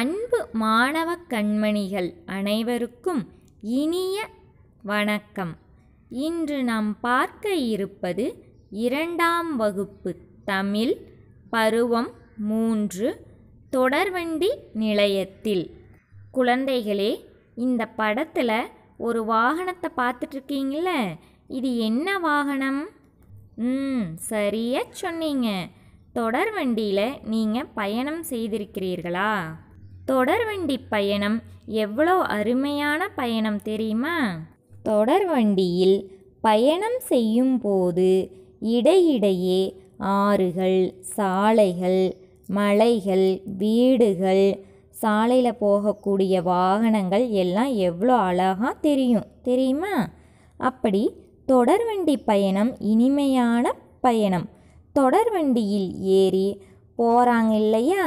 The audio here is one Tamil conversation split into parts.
அன்பு மாணவ கண்மணிகள் அனைவருக்கும் இனிய வணக்கம் இன்று நாம் பார்க்க இருப்பது இரண்டாம் வகுப்பு தமிழ் பருவம் மூன்று தொடர்வண்டி நிலையத்தில் குழந்தைகளே இந்த படத்தில் ஒரு வாகனத்தை பார்த்துட்ருக்கீங்கள இது என்ன வாகனம் ம் சரியாக சொன்னீங்க தொடர்வண்டியில் நீங்கள் பயணம் செய்திருக்கிறீர்களா தொடர்வண்டி பயணம் எவ்வளோ அருமையான பயணம் தெரியுமா தொடர்வண்டியில் பயணம் செய்யும்போது இடையிடையே ஆறுகள் சாலைகள் மலைகள் வீடுகள் சாலையில் போகக்கூடிய வாகனங்கள் எல்லாம் எவ்வளோ அழகாக தெரியும் தெரியுமா அப்படி தொடர்வண்டி பயணம் இனிமையான பயணம் தொடர்வண்டியில் ஏறி போகிறாங்க இல்லையா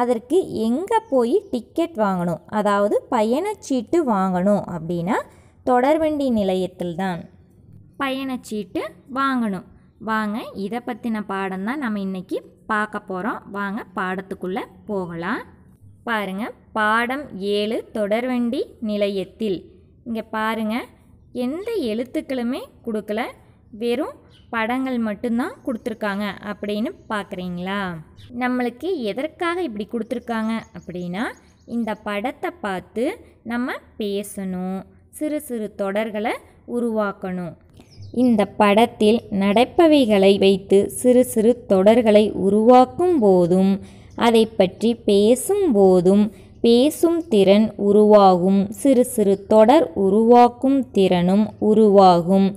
அதற்கு எங்கே போய் டிக்கெட் வாங்கணும் அதாவது பயணச்சீட்டு வாங்கணும் அப்படின்னா தொடர்வண்டி நிலையத்தில் தான் பயணச்சீட்டு வாங்கணும் வாங்க இதை பற்றின பாடம் தான் நம்ம இன்றைக்கி பார்க்க போகிறோம் வாங்க பாடத்துக்குள்ளே போகலாம் பாருங்கள் பாடம் ஏழு தொடர்வண்டி நிலையத்தில் இங்கே பாருங்கள் எந்த எழுத்துக்களுமே கொடுக்கல வெறும் படங்கள் மட்டும்தான் கொடுத்துருக்காங்க அப்படின்னு பார்க்குறீங்களா நம்மளுக்கு எதற்காக இப்படி கொடுத்துருக்காங்க அப்படின்னா இந்த படத்தை பார்த்து நம்ம பேசணும் சிறு சிறு தொடர்களை உருவாக்கணும் இந்த படத்தில் நடப்பவைகளை வைத்து சிறு சிறு தொடர்களை உருவாக்கும் போதும் அதை பற்றி பேசும் போதும் பேசும் திறன் உருவாகும் சிறு சிறு தொடர் உருவாக்கும் திறனும் உருவாகும்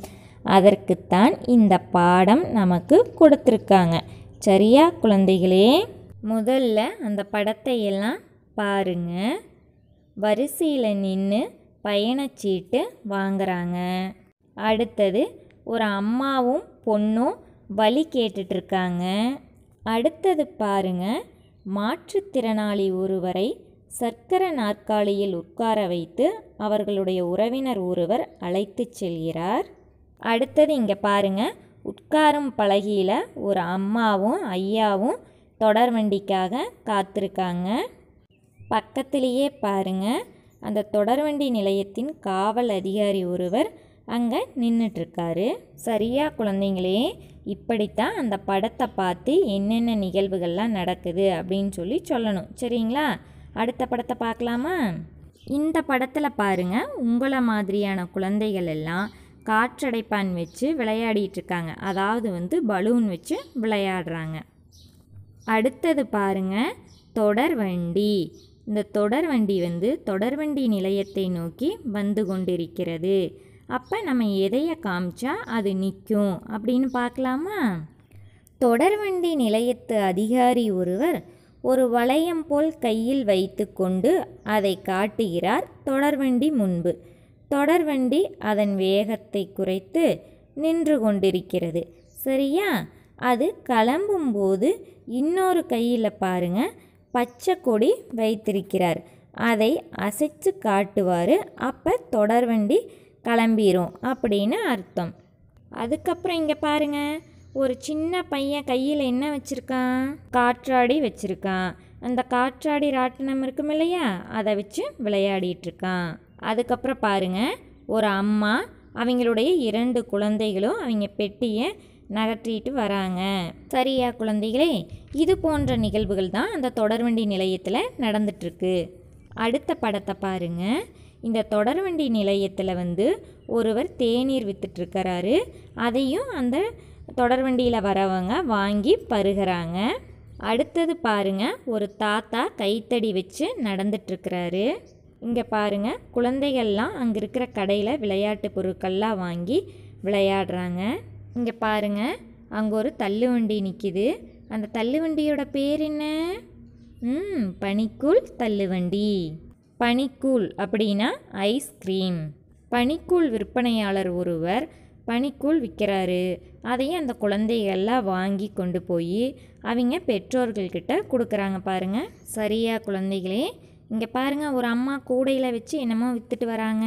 அதற்குத்தான் இந்த பாடம் நமக்கு கொடுத்துருக்காங்க சரியா குழந்தைகளே முதல்ல அந்த படத்தை எல்லாம் பாருங்க வரிசையில் நின்று பயணச்சீட்டு வாங்குறாங்க அடுத்தது ஒரு அம்மாவும் பொண்ணும் வழி கேட்டுட்ருக்காங்க அடுத்தது பாருங்க மாற்றுத்திறனாளி ஒருவரை சர்க்கரை நாற்காலியில் உட்கார வைத்து அவர்களுடைய உறவினர் ஒருவர் அழைத்து செல்கிறார் அடுத்தது இங்கே பாருங்கள் உட்காரும் பலகையில் ஒரு அம்மாவும் ஐயாவும் தொடர் வண்டிக்காக காத்திருக்காங்க பக்கத்திலேயே பாருங்கள் அந்த தொடர்வண்டி நிலையத்தின் காவல் அதிகாரி ஒருவர் அங்கே நின்றுட்டுருக்காரு சரியா குழந்தைங்களே இப்படித்தான் அந்த படத்தை பார்த்து என்னென்ன நிகழ்வுகள்லாம் நடக்குது அப்படின்னு சொல்லி சொல்லணும் சரிங்களா அடுத்த படத்தை பார்க்கலாமா இந்த படத்தில் பாருங்கள் உங்களை மாதிரியான குழந்தைகள் எல்லாம் காற்றடைப்பான் வச்சு விளையாடிட்டு இருக்காங்க அதாவது வந்து பலூன் வச்சு விளையாடுறாங்க அடுத்தது பாருங்கள் தொடர்வண்டி இந்த தொடர்வண்டி வந்து தொடர்வண்டி நிலையத்தை நோக்கி வந்து கொண்டிருக்கிறது அப்போ நம்ம எதையை காமிச்சா அது நிற்கும் அப்படின்னு பார்க்கலாமா தொடர்வண்டி நிலையத்து அதிகாரி ஒருவர் ஒரு வளையம் போல் கையில் வைத்து கொண்டு அதை காட்டுகிறார் தொடர்வண்டி முன்பு தொடர்வண்டி அதன் வேகத்தை குறைத்து நின்று கொண்டிருக்கிறது சரியா அது கிளம்பும்போது இன்னொரு கையில் பாருங்க பச்சை கொடி வைத்திருக்கிறார் அதை அசைச்சு காட்டுவார் அப்போ தொடர்வண்டி கிளம்பிரும் அப்படின்னு அர்த்தம் அதுக்கப்புறம் இங்கே பாருங்கள் ஒரு சின்ன பையன் கையில் என்ன வச்சுருக்கான் காற்றாடி வச்சுருக்கான் அந்த காற்றாடி ராட்டினம் இருக்கும் இல்லையா அதை வச்சு விளையாடிட்டுருக்கான் அதுக்கப்புறம் பாருங்கள் ஒரு அம்மா அவங்களுடைய இரண்டு குழந்தைகளும் அவங்க பெட்டியை நகற்றிட்டு வராங்க சரியா குழந்தைகளே இது போன்ற நிகழ்வுகள் தான் அந்த தொடர்வண்டி நிலையத்தில் நடந்துட்டுருக்கு அடுத்த படத்தை பாருங்கள் இந்த தொடர்வண்டி நிலையத்தில் வந்து ஒருவர் தேநீர் விற்றுட்ருக்கிறாரு அதையும் அந்த தொடர்வண்டியில் வரவங்க வாங்கி பருகிறாங்க அடுத்தது பாருங்கள் ஒரு தாத்தா கைத்தடி வச்சு நடந்துட்டுருக்கிறாரு இங்கே பாருங்கள் குழந்தைகள்லாம் அங்கே இருக்கிற கடையில் விளையாட்டு பொருட்கள்லாம் வாங்கி விளையாடுறாங்க இங்கே பாருங்கள் அங்கே ஒரு தள்ளுவண்டி நிற்கிது அந்த தள்ளுவண்டியோட பேர் என்ன ம் பனிக்கூழ் தள்ளுவண்டி பனிக்கூழ் அப்படின்னா ஐஸ்கிரீம் பனிக்கூழ் விற்பனையாளர் ஒருவர் பனிக்கூழ் விற்கிறாரு அதையும் அந்த குழந்தைகள்லாம் வாங்கி கொண்டு போய் அவங்க பெற்றோர்கள்கிட்ட கொடுக்குறாங்க பாருங்கள் சரியாக குழந்தைகளே இங்கே பாருங்கள் ஒரு அம்மா கூடையில் வச்சு என்னமோ விற்றுட்டு வராங்க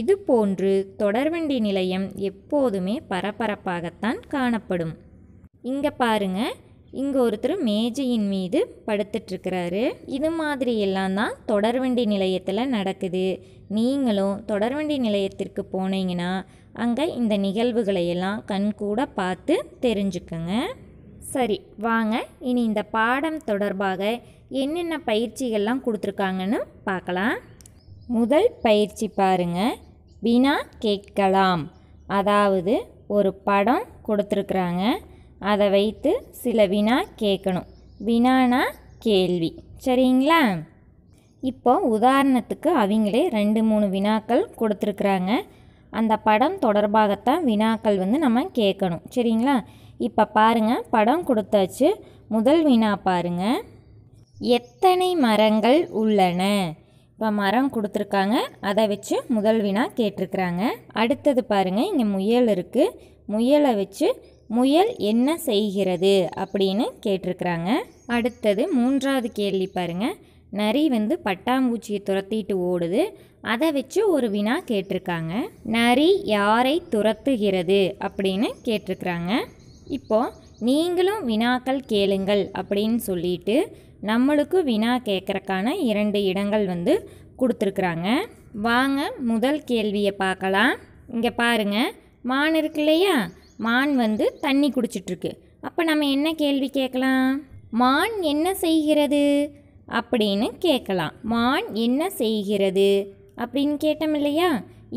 இது போன்று தொடர்வண்டி நிலையம் எப்போதுமே பரபரப்பாகத்தான் காணப்படும் இங்கே பாருங்க இங்கே ஒருத்தர் மேஜையின் மீது படுத்துட்ருக்கிறாரு இது மாதிரி எல்லாம் தான் தொடர்வண்டி நிலையத்தில் நடக்குது நீங்களும் தொடர்வண்டி நிலையத்திற்கு போனீங்கன்னா அங்கே இந்த நிகழ்வுகளையெல்லாம் கண்கூட பார்த்து தெரிஞ்சுக்கங்க சரி வாங்க இனி இந்த பாடம் தொடர்பாக என்னென்ன பயிற்சிகள்லாம் கொடுத்துருக்காங்கன்னு பார்க்கலாம் முதல் பயிற்சி பாருங்க வினா கேட்கலாம் அதாவது ஒரு படம் கொடுத்துருக்குறாங்க அதை வைத்து சில வினா கேட்கணும் வினானா கேள்வி சரிங்களா இப்போ உதாரணத்துக்கு அவங்களே ரெண்டு மூணு வினாக்கள் கொடுத்துருக்குறாங்க அந்த படம் தொடர்பாகத்தான் வினாக்கள் வந்து நம்ம கேட்கணும் சரிங்களா இப்போ பாருங்கள் படம் கொடுத்தாச்சு முதல் வினா பாருங்கள் எத்தனை மரங்கள் உள்ளன இப்போ மரம் கொடுத்துருக்காங்க அதை வச்சு முதல் வினா கேட்டிருக்கிறாங்க அடுத்தது பாருங்கள் இங்கே முயல் இருக்குது முயலை வச்சு முயல் என்ன செய்கிறது அப்படின்னு கேட்டிருக்கிறாங்க அடுத்தது மூன்றாவது கேள்வி பாருங்கள் நரி வந்து பட்டாம்பூச்சியை துரத்திட்டு ஓடுது அதை வச்சு ஒரு வினா கேட்டிருக்காங்க நரி யாரை துரத்துகிறது அப்படின்னு கேட்டிருக்கிறாங்க இப்போது நீங்களும் வினாக்கள் கேளுங்கள் அப்படின்னு சொல்லிட்டு நம்மளுக்கு வினா கேட்குறக்கான இரண்டு இடங்கள் வந்து கொடுத்துருக்குறாங்க வாங்க முதல் கேள்வியை பார்க்கலாம் இங்கே பாருங்கள் மான் இருக்கு இல்லையா மான் வந்து தண்ணி குடிச்சிட்ருக்கு அப்போ நம்ம என்ன கேள்வி கேட்கலாம் மான் என்ன செய்கிறது அப்படின்னு கேட்கலாம் மான் என்ன செய்கிறது அப்படின்னு கேட்டோம் இல்லையா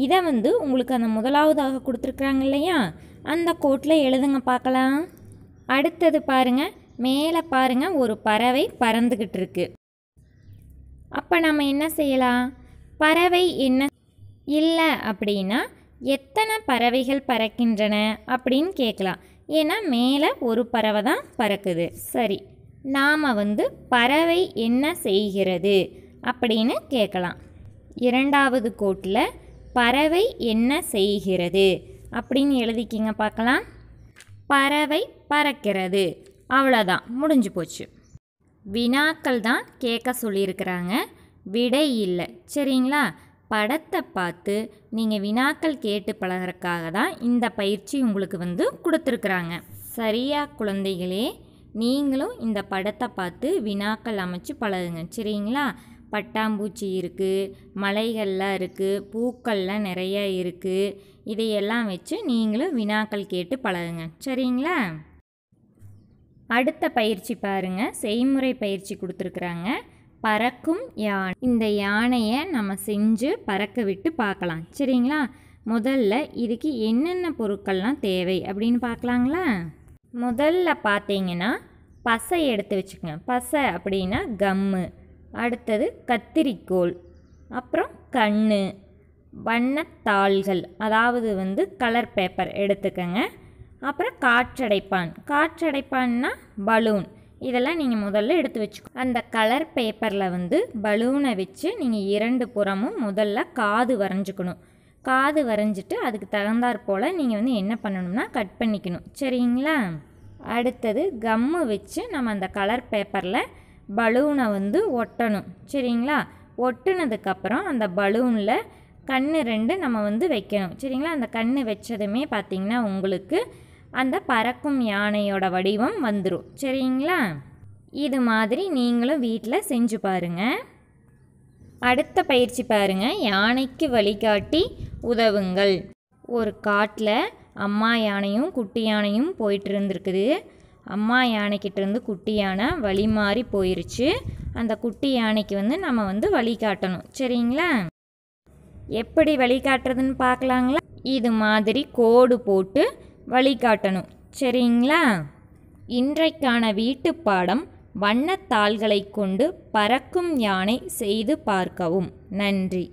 இதை வந்து உங்களுக்கு அந்த முதலாவதாக கொடுத்துருக்குறாங்க இல்லையா அந்த கோட்டில் எழுதுங்க பார்க்கலாம் அடுத்தது பாருங்கள் மேலே பாருங்கள் ஒரு பறவை பறந்துக்கிட்டு இருக்கு அப்போ நம்ம என்ன செய்யலாம் பறவை என்ன இல்லை அப்படின்னா எத்தனை பறவைகள் பறக்கின்றன அப்படின்னு கேட்கலாம் ஏன்னா மேலே ஒரு பறவை தான் பறக்குது சரி நாம் வந்து பறவை என்ன செய்கிறது அப்படின்னு கேட்கலாம் இரண்டாவது கோட்டில் பறவை என்ன செய்கிறது அப்படின்னு எழுதிக்கிங்க பார்க்கலாம் பறவை பறக்கிறது அவ்வளோதான் முடிஞ்சு போச்சு வினாக்கள் தான் கேட்க சொல்லியிருக்கிறாங்க விடை இல்லை சரிங்களா படத்தை பார்த்து நீங்கள் வினாக்கள் கேட்டு பழகிறதுக்காக தான் இந்த பயிற்சி உங்களுக்கு வந்து கொடுத்துருக்குறாங்க சரியா குழந்தைகளே நீங்களும் இந்த படத்தை பார்த்து வினாக்கள் அமைச்சு பழகுங்க சரிங்களா பட்டாம்பூச்சி இருக்குது மலைகள்லாம் இருக்குது பூக்கள்லாம் நிறையா இருக்குது இதையெல்லாம் வச்சு நீங்களும் வினாக்கள் கேட்டு பழகுங்க சரிங்களா அடுத்த பயிற்சி பாருங்கள் செய்முறை பயிற்சி கொடுத்துருக்குறாங்க பறக்கும் யானை இந்த யானையை நம்ம செஞ்சு பறக்க விட்டு பார்க்கலாம் சரிங்களா முதல்ல இதுக்கு என்னென்ன பொருட்கள்லாம் தேவை அப்படின்னு பார்க்கலாங்களா முதல்ல பார்த்தீங்கன்னா பசை எடுத்து வச்சுக்கோங்க பசை அப்படின்னா கம்மு அடுத்தது கத்திரிக்கோல் அப்புறம் கண் வண்ணத்தாள்கள் அதாவது வந்து கலர் பேப்பர் எடுத்துக்கோங்க அப்புறம் காற்றடைப்பான் காற்றடைப்பான்னா பலூன் இதெல்லாம் நீங்கள் முதல்ல எடுத்து வச்சுக்கோ அந்த கலர் பேப்பரில் வந்து பலூனை வச்சு நீங்கள் இரண்டு புறமும் முதல்ல காது வரைஞ்சிக்கணும் காது வரைஞ்சிட்டு அதுக்கு தகுந்தாற் போல் நீங்கள் வந்து என்ன பண்ணணும்னா கட் பண்ணிக்கணும் சரிங்களா அடுத்தது கம்மு வச்சு நம்ம அந்த கலர் பேப்பரில் பலூனை வந்து ஒட்டணும் சரிங்களா ஒட்டினதுக்கப்புறம் அந்த பலூனில் கண் ரெண்டு நம்ம வந்து வைக்கணும் சரிங்களா அந்த கண் வச்சதுமே பார்த்திங்கன்னா உங்களுக்கு அந்த பறக்கும் யானையோட வடிவம் வந்துடும் சரிங்களா இது மாதிரி நீங்களும் வீட்டில் செஞ்சு பாருங்கள் அடுத்த பயிற்சி பாருங்கள் யானைக்கு வழிகாட்டி உதவுங்கள் ஒரு காட்டில் அம்மா யானையும் குட்டி யானையும் போயிட்டு இருந்திருக்குது அம்மா யானைக்கிட்டேருந்து குட்டி யானை வழி மாறி போயிருச்சு அந்த குட்டி யானைக்கு வந்து நம்ம வந்து வழி காட்டணும் சரிங்களா எப்படி வழி காட்டுறதுன்னு பார்க்கலாங்களா இது மாதிரி கோடு போட்டு வழி காட்டணும் சரிங்களா இன்றைக்கான வீட்டு பாடம் வண்ணத்தாள்களை கொண்டு பறக்கும் யானை செய்து பார்க்கவும் நன்றி